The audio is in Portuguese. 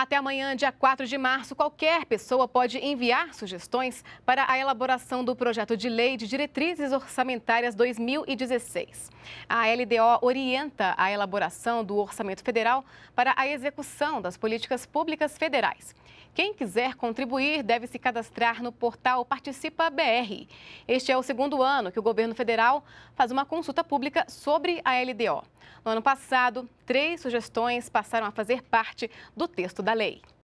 Até amanhã, dia 4 de março, qualquer pessoa pode enviar sugestões para a elaboração do projeto de lei de diretrizes orçamentárias 2016. A LDO orienta a elaboração do orçamento federal para a execução das políticas públicas federais. Quem quiser contribuir deve se cadastrar no portal Participa BR. Este é o segundo ano que o governo federal faz uma consulta pública sobre a LDO. No ano passado, três sugestões passaram a fazer parte do texto da lei.